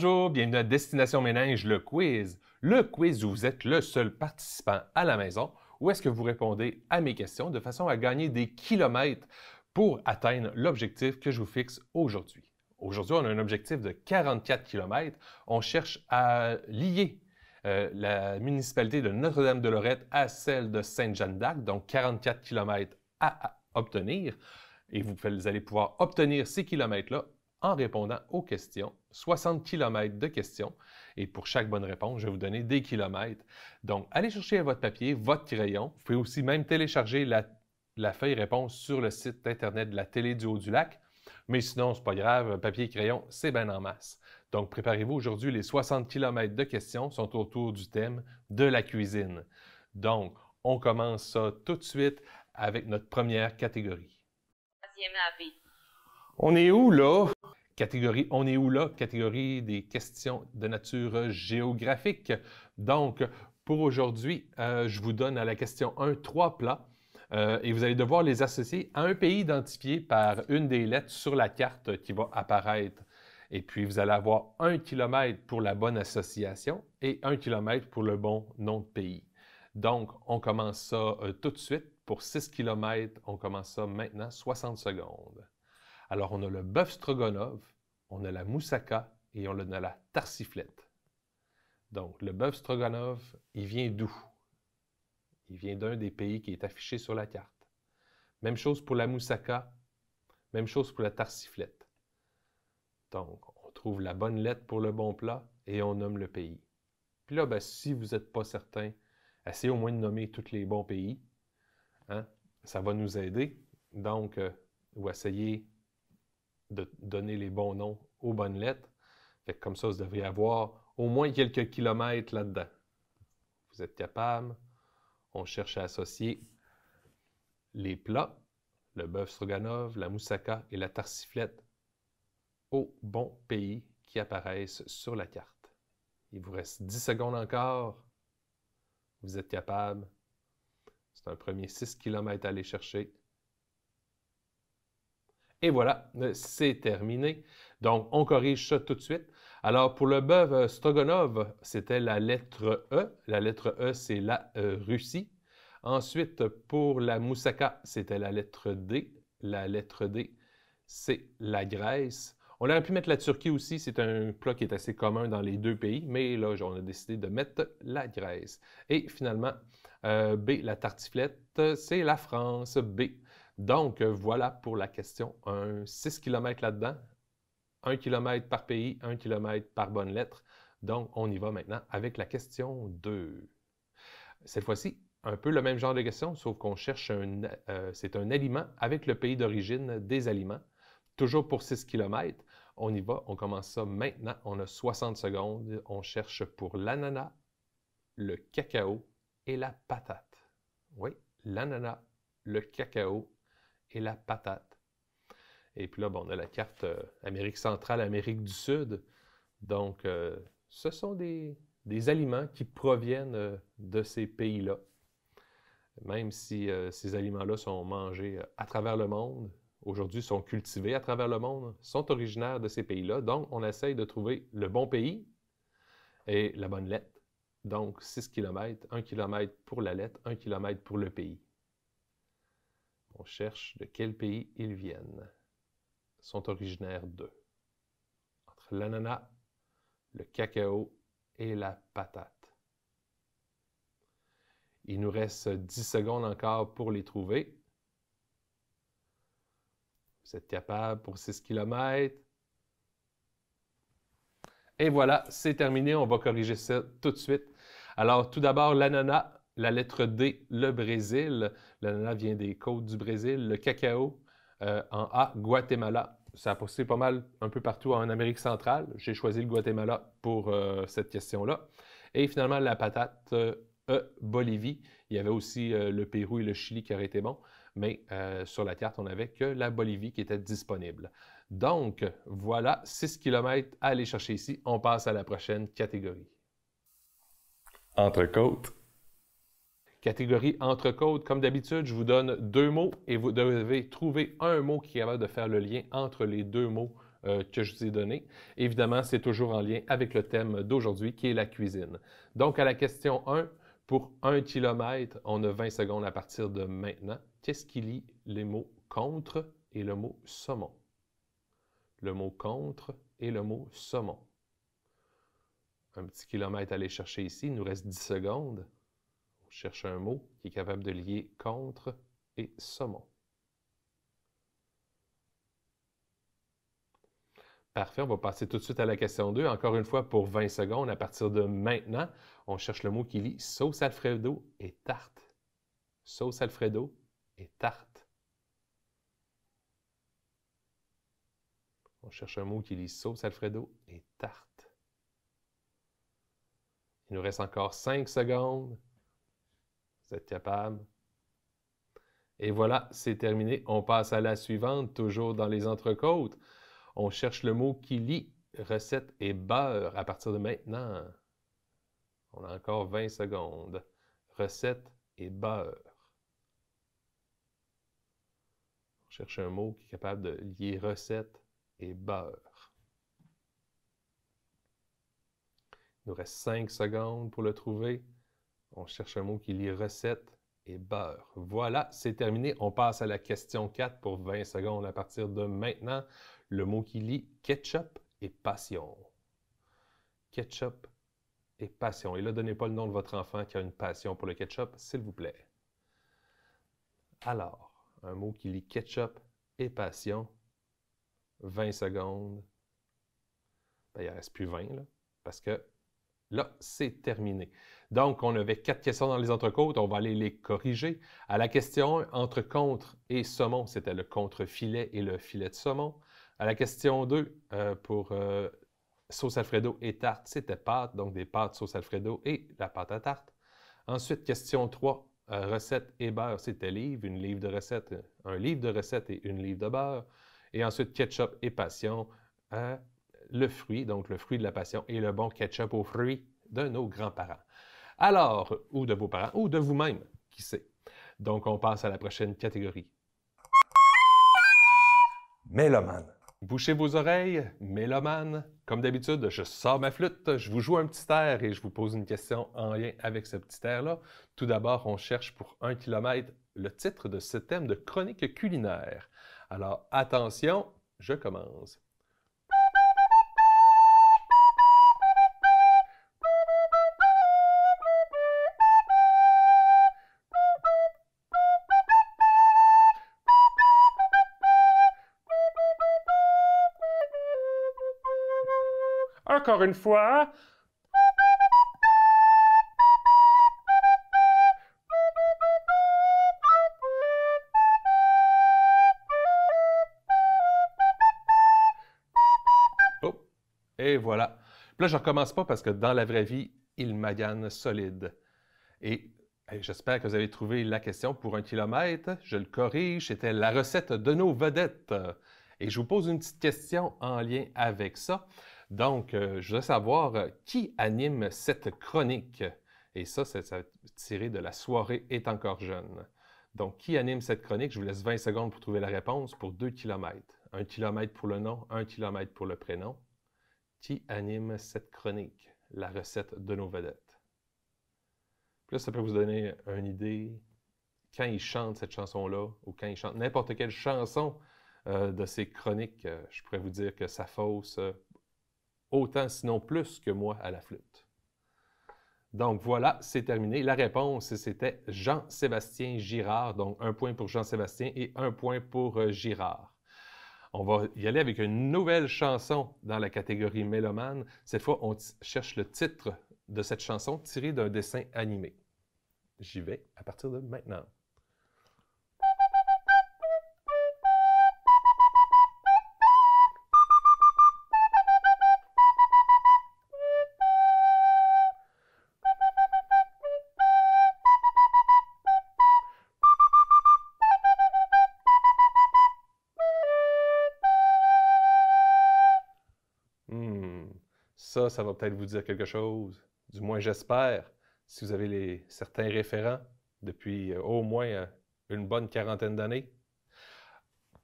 Bonjour, bienvenue à Destination Ménage, le quiz. Le quiz où vous êtes le seul participant à la maison, où est-ce que vous répondez à mes questions de façon à gagner des kilomètres pour atteindre l'objectif que je vous fixe aujourd'hui. Aujourd'hui, on a un objectif de 44 kilomètres. On cherche à lier euh, la municipalité de Notre-Dame-de-Lorette à celle de Sainte-Jeanne-d'Arc, donc 44 kilomètres à, obtenir. Et vous allez pouvoir obtenir ces kilomètres-là en répondant aux questions, 60 km de questions. Et pour chaque bonne réponse, je vais vous donner des kilomètres. Donc, allez chercher votre papier, votre crayon. Vous pouvez aussi même télécharger la, feuille réponse sur le site Internet de la télé du Haut-du-Lac. Mais sinon, c'est pas grave, papier crayon, c'est bien en masse. Donc, préparez-vous aujourd'hui, les 60 km de questions sont autour du thème de la cuisine. Donc, on commence ça tout de suite avec notre première catégorie. On est où là? Catégorie On est où là? Catégorie des questions de nature géographique. Donc, pour aujourd'hui, euh, je vous donne à la question 1 trois plats euh, et vous allez devoir les associer à un pays identifié par une des lettres sur la carte qui va apparaître. Et puis, vous allez avoir un kilomètre pour la bonne association et un kilomètre pour le bon nom de pays. Donc, on commence ça euh, tout de suite. Pour 6 km, on commence ça maintenant, 60 secondes. Alors, on a le bœuf stroganov, on a la moussaka et on a la tarsiflette. Donc, le bœuf stroganov, il vient d'où? Il vient d'un des pays qui est affiché sur la carte. Même chose pour la moussaka, même chose pour la tarsiflette. Donc, on trouve la bonne lettre pour le bon plat et on nomme le pays. Puis là, ben, si vous n'êtes pas certain, essayez au moins de nommer tous les bons pays. Hein. Ça va nous aider. Donc, vous euh, ou essayez de donner les bons noms aux bonnes lettres. comme ça, vous devriez avoir au moins quelques kilomètres là-dedans. Vous êtes capable. On cherche à associer les plats, le bœuf stroganov, la moussaka et la tarsiflette aux bon pays qui apparaissent sur la carte. Il vous reste 10 secondes encore. Vous êtes capable. C'est un premier 6 kilomètres à aller chercher. Et voilà, euh, c'est terminé. Donc, on corrige ça tout de suite. Alors, pour le bœuf euh, Stroganov, c'était la lettre E. La lettre E, c'est la euh, Russie. Ensuite, pour la moussaka, c'était la lettre D. La lettre D, c'est la Grèce. On aurait pu mettre la Turquie aussi, c'est un plat qui est assez commun dans les deux pays, mais là, on a décidé de mettre la Grèce. Et finalement, B, la tartiflette, c'est la France. B, donc, euh, voilà pour la question. Un 6 km là-dedans, 1 km par pays, 1 km par bonne lettre. Donc, on y va maintenant avec la question 2. Cette fois-ci, un peu le même genre de question, sauf qu'on cherche un, euh, c'est un aliment avec le pays d'origine des aliments, toujours pour 6 km. On y va, on commence ça maintenant. On a 60 secondes. On cherche pour l'ananas, le cacao et la patate. Oui, l'ananas, le cacao et la patate. Et puis là, bon, on a la carte euh, Amérique centrale, Amérique du Sud. Donc, euh, ce sont des, des, aliments qui proviennent euh, de ces pays-là. Même si ces aliments-là sont mangés à travers le monde, aujourd'hui sont cultivés à travers le monde, sont originaires de ces pays-là. Donc, on essaye de trouver le bon pays et la bonne lettre. Donc, 6 km, 1 km pour la lettre, 1 km pour le pays. On cherche de quel pays ils viennent. Ils sont originaires d'eux. Entre l'ananas, le cacao et la patate. Il nous reste 10 secondes encore pour les trouver. Vous êtes capable pour 6 km. Et voilà, c'est terminé. On va corriger ça tout de suite. Alors, tout d'abord, l'ananas. La lettre D, le Brésil. L'ananas vient des côtes du Brésil. Le cacao, euh, en A, Guatemala. Ça a passé pas mal un peu partout en Amérique centrale. J'ai choisi le Guatemala pour euh, cette question-là. Et finalement, la patate, E, Bolivie. Il y avait aussi le Pérou et le Chili qui auraient été bons, mais sur la carte, on n'avait que la Bolivie qui était disponible. Donc, voilà 6 km à aller chercher ici. On passe à la prochaine catégorie. Entre côtes. Catégorie entrecôte, comme d'habitude, je vous donne deux mots et vous devez trouver un mot qui est capable de faire le lien entre les deux mots euh, que je vous ai donnés. Évidemment, c'est toujours en lien avec le thème d'aujourd'hui qui est la cuisine. Donc, à la question 1, pour un kilomètre, on a 20 secondes à partir de maintenant. Qu'est-ce qui lie les mots contre et le mot saumon? Le mot contre et le mot saumon. Un petit kilomètre à aller chercher ici, il nous reste 10 secondes on cherche un mot qui est capable de lier contre et saumon. Parfait, on va passer tout de suite à la question 2. Encore une fois, pour 20 secondes, à partir de maintenant, on cherche le mot qui lit sauce Alfredo et tarte. Sauce Alfredo et tarte. On cherche un mot qui lit sauce Alfredo et tarte. Il nous reste encore 5 secondes. Vous êtes capable? Et voilà, c'est terminé. On passe à la suivante, toujours dans les entrecôtes. On cherche le mot qui lie recette et beurre à partir de maintenant. On a encore 20 secondes. Recette et beurre. On cherche un mot qui est capable de lier recette et beurre. Il nous reste 5 secondes pour le trouver. On cherche un mot qui lit recette et beurre. Voilà, c'est terminé. On passe à la question 4 pour 20 secondes à partir de maintenant. Le mot qui lit ketchup et passion. Ketchup et passion. Et là, donnez pas le nom de votre enfant qui a une passion pour le ketchup, s'il vous plaît. Alors, un mot qui lit ketchup et passion. 20 secondes. Ben, il ne reste plus 20, là, parce que là, c'est terminé. Donc, on avait quatre questions dans les entrecôtes, on va aller les corriger. À la question entre contre et saumon, c'était le contre-filet et le filet de saumon. À la question 2, euh, pour euh, sauce Alfredo et tarte, c'était pâte, donc des pâtes sauce Alfredo et la pâte à tarte. Ensuite, question 3, euh, recette et beurre, c'était livre, une livre de recette, un livre de recette et une livre de beurre. Et ensuite, ketchup et passion, le fruit, donc le fruit de la passion et le bon ketchup aux fruits de nos grands-parents. Alors, ou de vos parents, ou de vous-même, qui sait. Donc, on passe à la prochaine catégorie. Mélomane. Bouchez vos oreilles, mélomane. Comme d'habitude, je sors ma flûte, je vous joue un petit air et je vous pose une question en lien avec ce petit air-là. Tout d'abord, on cherche pour un kilomètre le titre de ce thème de chronique culinaire. Alors, attention, je commence. encore une fois. Oh, et voilà. là, je recommence pas parce que dans la vraie vie, il magane solide. Et J'espère que vous avez trouvé la question pour un kilomètre. Je le corrige, c'était la recette de nos vedettes. Et je vous pose une petite question en lien avec ça. Donc, euh, je voudrais savoir euh, qui anime cette chronique. Et ça, c'est tiré de la soirée est encore jeune. Donc, qui anime cette chronique? Je vous laisse 20 secondes pour trouver la réponse pour 2 km. 1 kilomètre pour le nom, 1 kilomètre pour le prénom. Qui anime cette chronique? La recette de nos vedettes. Puis là, ça peut vous donner une idée quand ils chantent cette chanson-là ou quand ils chantent n'importe quelle chanson euh, de ces chroniques. je pourrais vous dire que ça fausse autant sinon plus que moi à la flûte. Donc voilà, c'est terminé. La réponse, c'était Jean-Sébastien Girard. Donc un point pour Jean-Sébastien et un point pour euh, Girard. On va y aller avec une nouvelle chanson dans la catégorie mélomane. Cette fois, on cherche le titre de cette chanson tirée d'un dessin animé. J'y vais à partir de maintenant. ça, va peut-être vous dire quelque chose. Du moins, j'espère, si vous avez les, certains référents depuis euh, au moins euh, une bonne quarantaine d'années.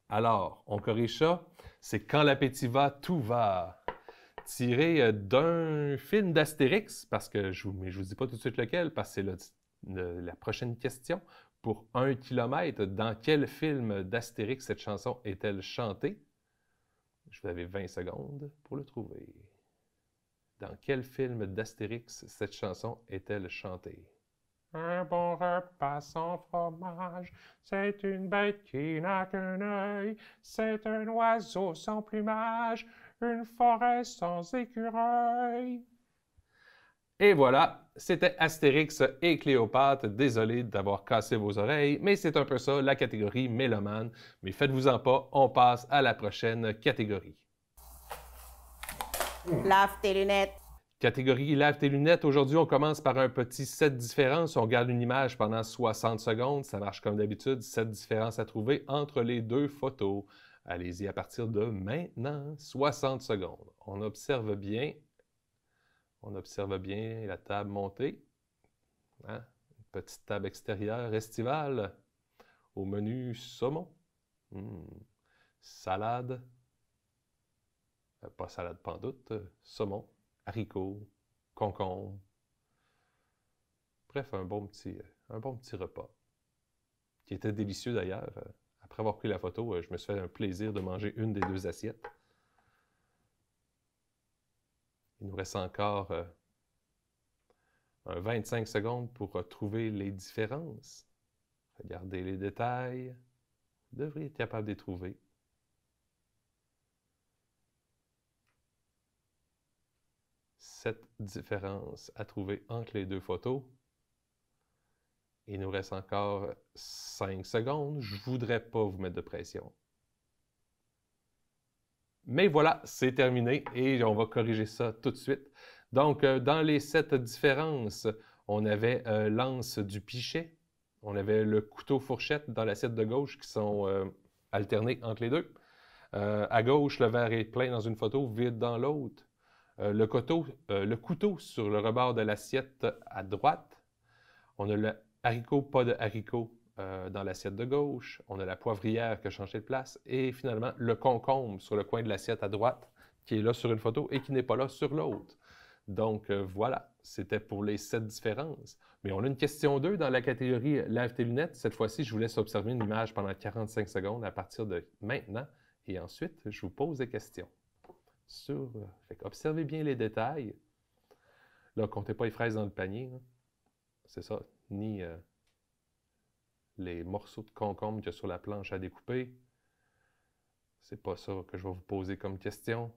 Alors, on corrige ça. C'est quand l'appétit va, tout va. Tiré euh, d'un film d'Astérix, parce que je ne vous dis pas tout de suite lequel, parce que c'est la prochaine question. Pour un kilomètre, dans quel film d'Astérix cette chanson est-elle chantée? Je vous avais 20 secondes pour le trouver. Dans quel film d'Astérix cette chanson est-elle chantée? Un bon repas sans fromage, c'est une bête qui n'a qu'un œil, c'est un oiseau sans plumage, une forêt sans écureuil. Et voilà, c'était Astérix et Cléopâtre. Désolé d'avoir cassé vos oreilles, mais c'est un peu ça la catégorie mélomane. Mais faites-vous en pas, on passe à la prochaine catégorie. Hmm. Lave tes lunettes. Catégorie lave tes lunettes. Aujourd'hui, on commence par un petit set différence. On garde une image pendant 60 secondes. Ça marche comme d'habitude. 7 différences à trouver entre les deux photos. Allez-y à partir de maintenant. 60 secondes. On observe bien. On observe bien la table montée. Hein? petite table extérieure estivale. Au menu saumon. Hmm. Salade euh, pas salade pendoute, euh, saumon, haricots, concombre. Bref, un bon petit, euh, un bon petit repas, qui était délicieux d'ailleurs. Après avoir pris la photo, je me suis fait un plaisir de manger une des deux assiettes. Il nous reste encore 25 secondes pour trouver les différences. Regardez les détails. Vous devriez être capable de les trouver. cette différence à trouver entre les deux photos. Il nous reste encore 5 secondes. Je ne voudrais pas vous mettre de pression. Mais voilà, c'est terminé et on va corriger ça tout de suite. Donc, euh, dans les sept différences, on avait euh, l'anse du pichet, on avait le couteau-fourchette dans l'assiette de gauche qui sont euh, alternés entre les deux. à gauche, le verre est plein dans une photo, vide dans l'autre. Euh, euh, le, couteau sur le rebord de l'assiette à droite. On a le haricot, pas de haricot euh, dans l'assiette de gauche, on a la poivrière qui a changé de place, et finalement le concombre sur le coin de l'assiette à droite, qui est là sur une photo et qui n'est pas là sur l'autre. Donc voilà, c'était pour les sept différences. Mais on a une question 2 dans la catégorie Lave tes lunettes. Cette fois-ci, je vous laisse observer une image pendant 45 secondes à partir de maintenant, et ensuite, je vous pose des questions sur. Euh, observez bien les détails. Là, comptez pas les fraises dans le panier. Hein. C'est ça. Ni euh, les morceaux de concombre qu'il y a sur la planche à découper. C'est pas ça que je vais vous poser comme question.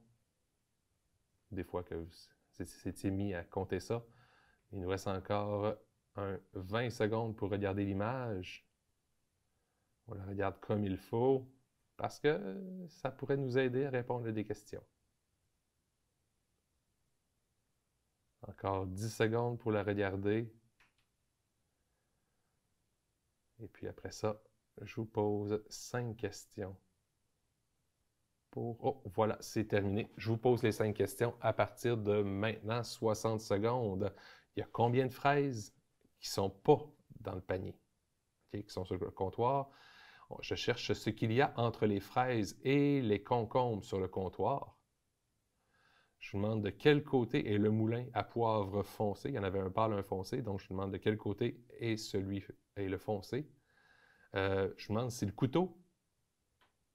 Des fois que vous c'était mis à compter ça. Il nous reste encore 20 secondes pour regarder l'image. On la regarde comme il faut parce que ça pourrait nous aider à répondre à des questions. Encore 10 secondes pour la regarder. Et puis après ça, je vous pose 5 questions. Pour... Oh, voilà, c'est terminé. Je vous pose les 5 questions à partir de maintenant, 60 secondes. Il y a combien de fraises qui ne sont pas dans le panier, qui sont sur le comptoir? Je cherche ce qu'il y a entre les fraises et les concombres sur le comptoir. Je vous demande de quel côté est le moulin à poivre foncé. Il y en avait un pâle, un foncé, donc je vous demande de quel côté est celui est le foncé. Euh, je vous demande si le couteau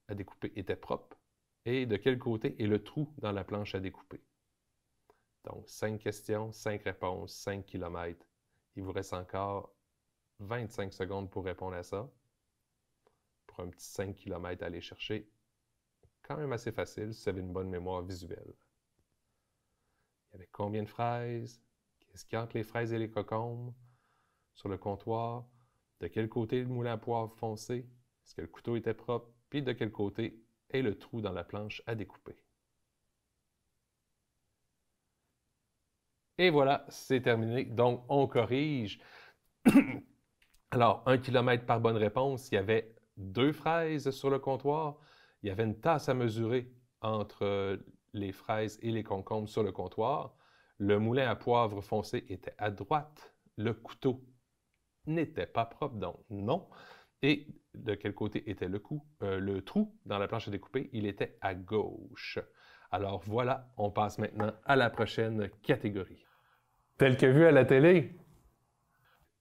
à découper était propre et de quel côté est le trou dans la planche à découper. Donc, cinq questions, cinq réponses, 5 kilomètres. Il vous reste encore 25 secondes pour répondre à ça. Pour un petit 5 km à aller chercher, quand même assez facile si vous avez une bonne mémoire visuelle. Il y avait combien de fraises? Qu'est-ce qu'il y a entre les fraises et les cocombes? Sur le comptoir, de quel côté le moulin à poivre foncé? Est-ce que le couteau était propre? Puis de quel côté est le trou dans la planche à découper? Et voilà, c'est terminé. Donc, on corrige. Alors, un kilomètre par bonne réponse, il y avait deux fraises sur le comptoir, il y avait une tasse à mesurer entre euh, les fraises et les concombres sur le comptoir. Le moulin à poivre foncé était à droite. Le couteau n'était pas propre, donc non. Et de quel côté était le, cou euh, le trou dans la planche à découper? Il était à gauche. Alors voilà, on passe maintenant à la prochaine catégorie. Telle que vue à la télé.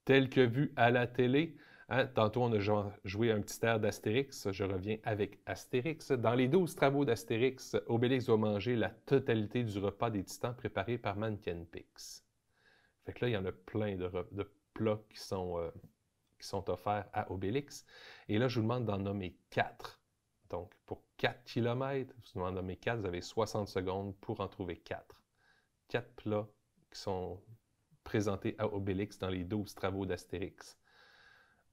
Telle que vue à la télé. Hein, tantôt, on a joué un petit air d'Astérix. Je reviens avec Astérix. Dans les douze travaux d'Astérix, Obélix doit manger la totalité du repas des titans préparé par Mannequin Fait que là, il y en a plein de, plats qui sont, euh, qui sont offerts à Obélix. Et là, je vous demande d'en nommer quatre. Donc, pour 4 kilomètres, vous en 4, vous avez 60 secondes pour en trouver quatre. Quatre plats qui sont présentés à Obélix dans les 12 travaux d'Astérix.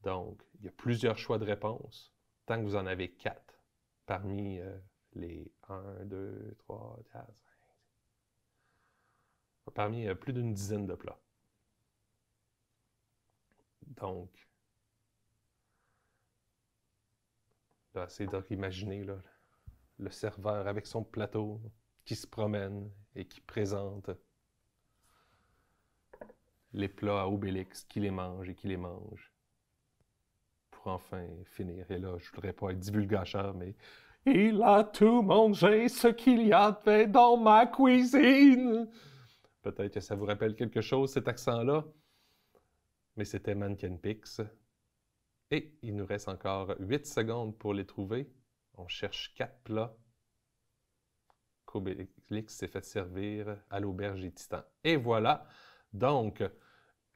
Donc, il y a plusieurs choix de réponse, tant que vous en avez quatre parmi euh, les 1, 2, 3, 4, 5. Parmi euh, plus d'une dizaine de plats. Donc, c'est d'imaginer le serveur avec son plateau qui se promène et qui présente les plats à Obélix, qui les mange et qui les mange pour enfin finir. Et là, je voudrais pas être divulgateur, mais il a tout mangé ce qu'il y avait dans ma cuisine. Peut-être que ça vous rappelle quelque chose, cet accent-là. Mais c'était Mannequin Pix. Et il nous reste encore 8 secondes pour les trouver. On cherche quatre plats Kobelix s'est fait servir à l'auberge des titans. Et voilà. Donc,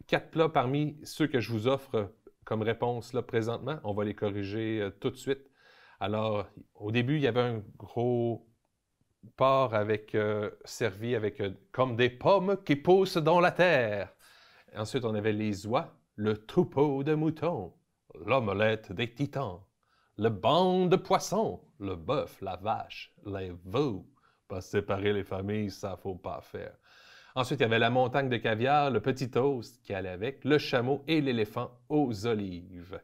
quatre plats parmi ceux que je vous offre comme réponse là présentement. On va les corriger euh, tout de suite. Alors, au début, il y avait un gros porc avec, euh, servi avec euh, comme des pommes qui poussent dans la terre. Ensuite, on avait les oies, le troupeau de moutons, l'omelette des titans, le banc de poissons, le bœuf, la vache, les veaux. Pas séparer les familles, ça faut pas faire. Ensuite, il y avait la montagne de caviar, le petit toast qui allait avec, le chameau et l'éléphant aux olives.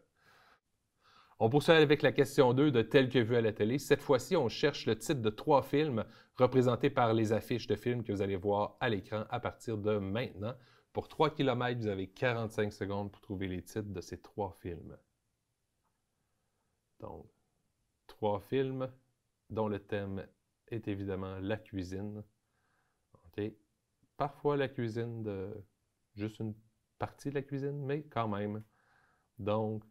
On poursuit avec la question 2 de Tel que vu à la télé. Cette fois-ci, on cherche le titre de trois films représentés par les affiches de films que vous allez voir à l'écran à partir de maintenant. Pour 3 km, vous avez 45 secondes pour trouver les titres de ces trois films. Donc, trois films dont le thème est évidemment la cuisine parfois la cuisine de juste une partie de la cuisine, mais quand même. Donc,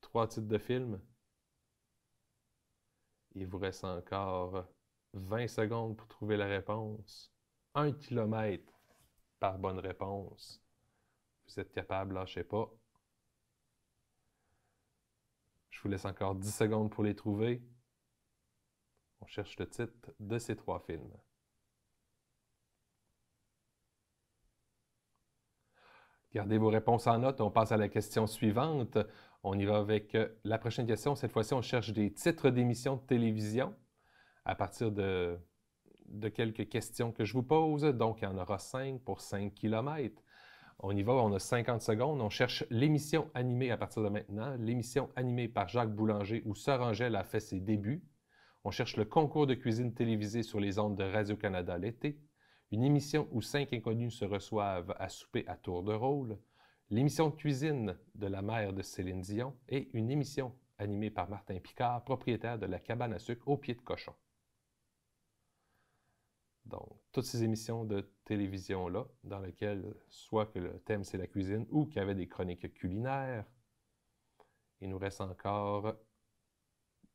trois titres de films. Il vous reste encore 20 secondes pour trouver la réponse. Un kilomètre par bonne réponse. Vous êtes capable, sais pas. Je vous laisse encore 10 secondes pour les trouver. On cherche le titre de ces trois films. Gardez vos réponses en note. On passe à la question suivante. On y va avec euh, la prochaine question. Cette fois-ci, on cherche des titres d'émissions de télévision à partir de, quelques questions que je vous pose. Donc, il y en aura 5 pour 5 kilomètres. On y va, on a 50 secondes. On cherche l'émission animée à partir de maintenant. L'émission animée par Jacques Boulanger où Sœur Angèle a fait ses débuts. On cherche le concours de cuisine télévisée sur les ondes de Radio-Canada l'été une émission où cinq inconnus se reçoivent à souper à tour de rôle, l'émission de Cuisine de la mère de Céline Dion et une émission animée par Martin Picard, propriétaire de la cabane à sucre au pied de cochon. Donc, toutes ces émissions de télévision-là, dans lesquelles soit que le thème c'est la cuisine ou qu'il y avait des chroniques culinaires. Il nous reste encore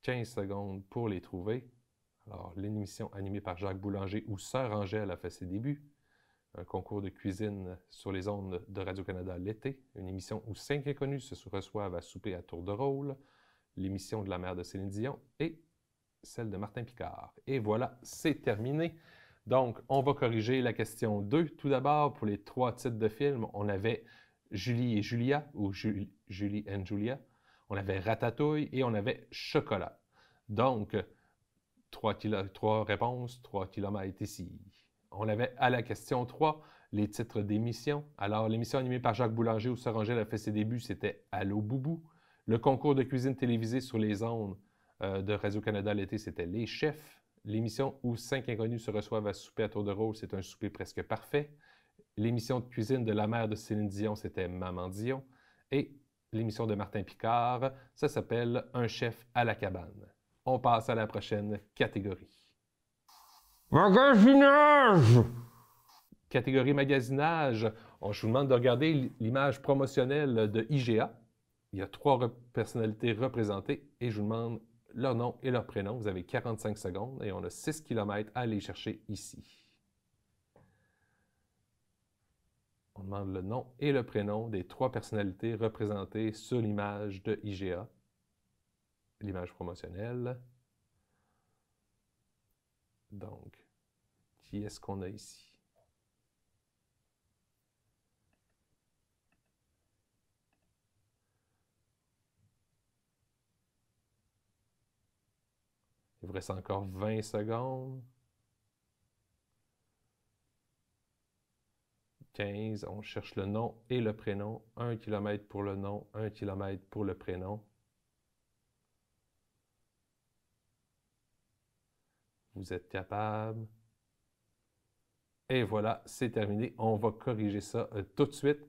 15 secondes pour les trouver. Alors, l'émission animée par Jacques Boulanger où Sœur Angèle a fait ses débuts, un concours de cuisine sur les ondes de Radio-Canada l'été, une émission où cinq inconnus se reçoivent à souper à tour de rôle, l'émission de la mère de Céline Dion et celle de Martin Picard. Et voilà, c'est terminé. Donc, on va corriger la question 2. Tout d'abord, pour les trois titres de films, on avait Julie et Julia, ou Julie and Julia, on avait Ratatouille et on avait Chocolat. Donc, Trois réponses, 3 réponses, 3 km ici. On avait à la question 3 les titres d'émission. Alors, l'émission animée par Jacques Boulanger où Sorangel a fait ses débuts, c'était Allô Boubou. Le concours de cuisine télévisé sur les ondes euh, de Radio-Canada l'été, c'était Les Chefs. L'émission où cinq inconnus se reçoivent à souper à tour de rôle, c'est un souper presque parfait. L'émission de cuisine de la mère de Céline Dion, c'était Maman Dion. Et l'émission de Martin Picard, ça s'appelle Un chef à la cabane on passe à la prochaine catégorie. Magasinage! Catégorie magasinage, je vous demande de regarder l'image promotionnelle de IGA. Il y a trois personnalités représentées et je vous demande leur nom et leur prénom. Vous avez 45 secondes et on a 6 km à aller chercher ici. On demande le nom et le prénom des trois personnalités représentées sur l'image de IGA l'image promotionnelle. Donc, qui est-ce qu'on a ici? Il vous reste encore 20 secondes. 15, on cherche le nom et le prénom. Un kilomètre pour le nom, un kilomètre pour le prénom. Vous êtes capable. Et voilà, c'est terminé. On va corriger ça euh, tout de suite.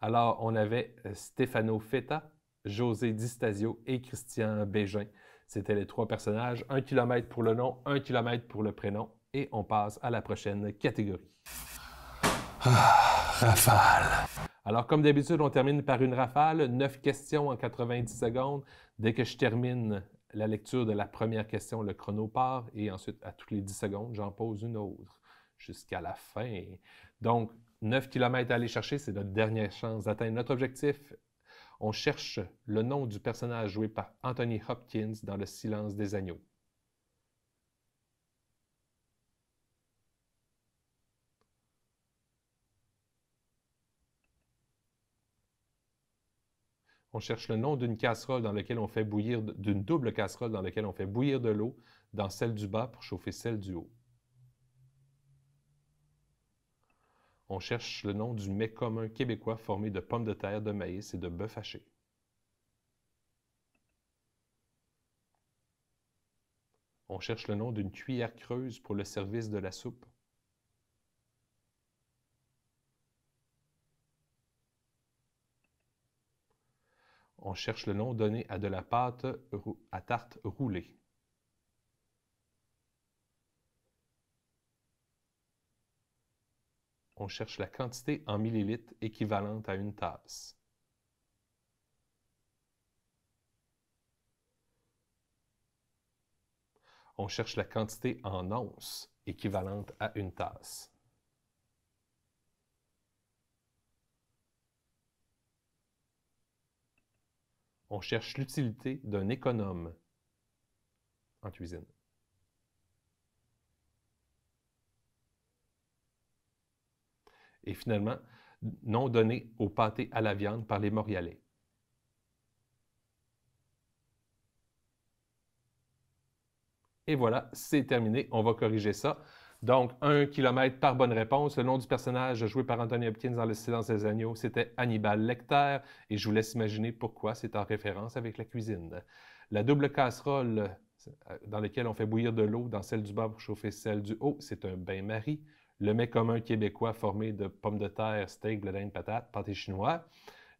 Alors, on avait euh, Stefano Feta, José Distasio et Christian Bégin. C'était les trois personnages. Un kilomètre pour le nom, un kilomètre pour le prénom. Et on passe à la prochaine catégorie. Ah, rafale. Alors, comme d'habitude, on termine par une rafale. Neuf questions en 90 secondes. Dès que je termine la lecture de la première question, le chrono part, et ensuite, à toutes les 10 secondes, j'en pose une autre jusqu'à la fin. Donc, 9 km à aller chercher, c'est notre dernière chance d'atteindre notre objectif. On cherche le nom du personnage joué par Anthony Hopkins dans Le silence des agneaux. on cherche le nom d'une casserole dans laquelle on fait bouillir, d'une double casserole dans laquelle on fait bouillir de l'eau dans celle du bas pour chauffer celle du haut. On cherche le nom du mets commun québécois formé de pommes de terre, de maïs et de bœuf haché. On cherche le nom d'une cuillère creuse pour le service de la soupe. on cherche le nom donné à de la pâte à tarte roulée. On cherche la quantité en millilitres équivalente à une tasse. On cherche la quantité en onces équivalente à une tasse. on cherche l'utilité d'un économe en cuisine. Et finalement, nom donné au pâté à la viande par les Morialais. Et voilà, c'est terminé. On va corriger ça. Donc, un kilomètre par bonne réponse. Le nom du personnage joué par Anthony Hopkins dans Le silence des agneaux, c'était Hannibal Lecter. Et je vous laisse imaginer pourquoi c'est en référence avec la cuisine. La double casserole euh, dans laquelle on fait bouillir de l'eau dans celle du bas pour chauffer celle du haut, c'est un bain-marie. Le mets commun québécois formé de pommes de terre, steak, bledin, patate, patates, pâté chinois.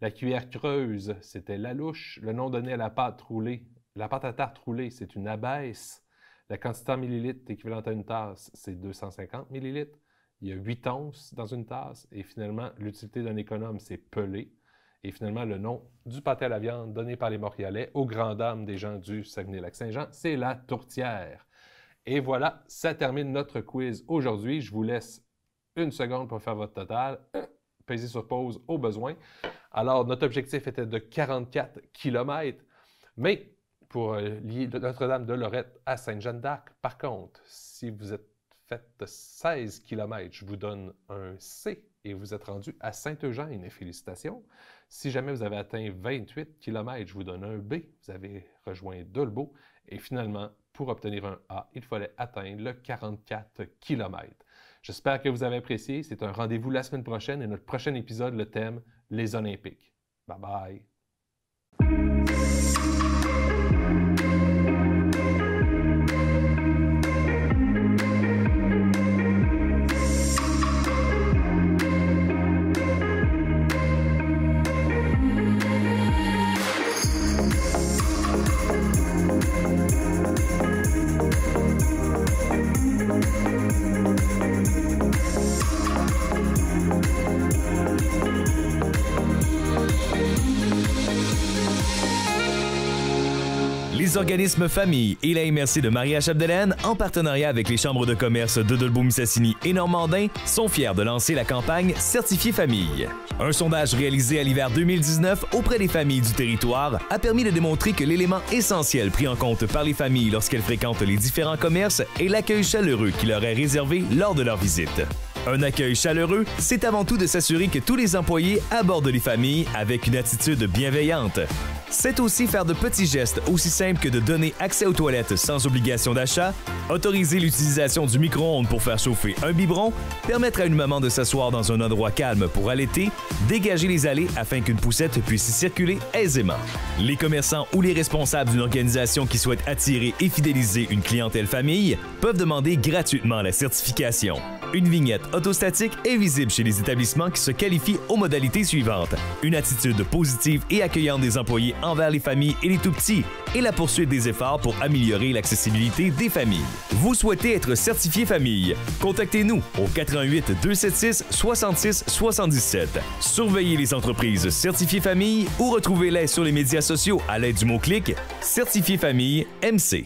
La cuillère creuse, c'était la louche. Le nom donné à la pâte roulée, la pâte à tarte roulée, c'est une abaisse. La quantité en millilitres équivalente à une tasse, c'est 250 millilitres. Il y a 8 onces dans une tasse. Et finalement, l'utilité d'un économe, c'est peler. Et finalement, le nom du pâté à la viande donné par les Montréalais aux grandes dames des gens du Saguenay-Lac-Saint-Jean, c'est la tourtière. Et voilà, ça termine notre quiz aujourd'hui. Je vous laisse une seconde pour faire votre total. Pesez sur pause au besoin. Alors, notre objectif était de 44 km, mais pour euh, lier Notre-Dame de Lorette à Sainte-Jeanne-d'Arc. Par contre, si vous êtes fait 16 km, je vous donne un C et vous êtes rendu à Saint-Eugène félicitations. Si jamais vous avez atteint 28 km, je vous donne un B. Vous avez rejoint Dolbeau et finalement, pour obtenir un A, il fallait atteindre le 44 km. J'espère que vous avez apprécié. C'est un rendez-vous la semaine prochaine et notre prochain épisode, le thème Les Olympiques. Bye bye. les organismes Famille et la MRC de Maria Chapdelaine, en partenariat avec les chambres de commerce de dolbeau missassini et Normandin, sont fiers de lancer la campagne Certifié Famille. Un sondage réalisé à l'hiver 2019 auprès des familles du territoire a permis de démontrer que l'élément essentiel pris en compte par les familles lorsqu'elles fréquentent les différents commerces est l'accueil chaleureux qui leur est réservé lors de leur visite. Un accueil chaleureux, c'est avant tout de s'assurer que tous les employés abordent les familles avec une attitude bienveillante. C'est aussi faire de petits gestes aussi simples que de donner accès aux toilettes sans obligation d'achat, autoriser l'utilisation du micro-ondes pour faire chauffer un biberon, permettre à une maman de s'asseoir dans un endroit calme pour allaiter, dégager les allées afin qu'une poussette puisse circuler aisément. Les commerçants ou les responsables d'une organisation qui souhaite attirer et fidéliser une clientèle famille peuvent demander gratuitement la certification. Une vignette autostatique est visible chez les établissements qui se qualifient aux modalités suivantes. Une attitude positive et accueillante des employés envers les familles et les tout-petits et la poursuite des efforts pour améliorer l'accessibilité des familles. Vous souhaitez être certifié famille? Contactez-nous au 88 276 66 77. Surveillez les entreprises certifiées famille ou retrouvez-les sur les médias sociaux à l'aide du mot-clic Certifié famille MC.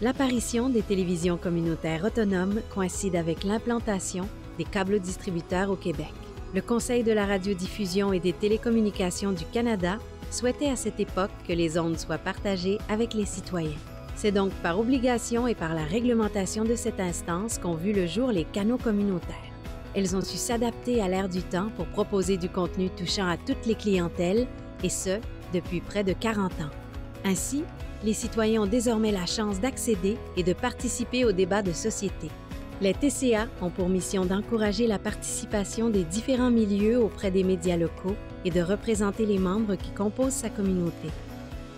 L'apparition des télévisions communautaires autonomes coïncide avec l'implantation des câbles distributeurs au Québec. Le Conseil de la radiodiffusion et des télécommunications du Canada souhaitait à cette époque que les ondes soient partagées avec les citoyens. C'est donc par obligation et par la réglementation de cette instance qu'ont vu le jour les canaux communautaires. Elles ont su s'adapter à l'ère du temps pour proposer du contenu touchant à toutes les clientèles, et ce, depuis près de 40 ans. Ainsi, les citoyens ont désormais la chance d'accéder et de participer aux débats de société. Les TCA ont pour mission d'encourager la participation des différents milieux auprès des médias locaux et de représenter les membres qui composent sa communauté.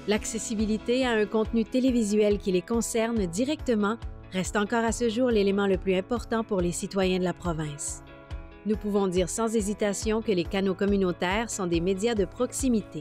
L'accessibilité à un contenu télévisuel qui les concerne directement reste encore à ce jour l'élément le plus important pour les citoyens de la province. Nous pouvons dire sans hésitation que les canaux communautaires sont des médias de proximité.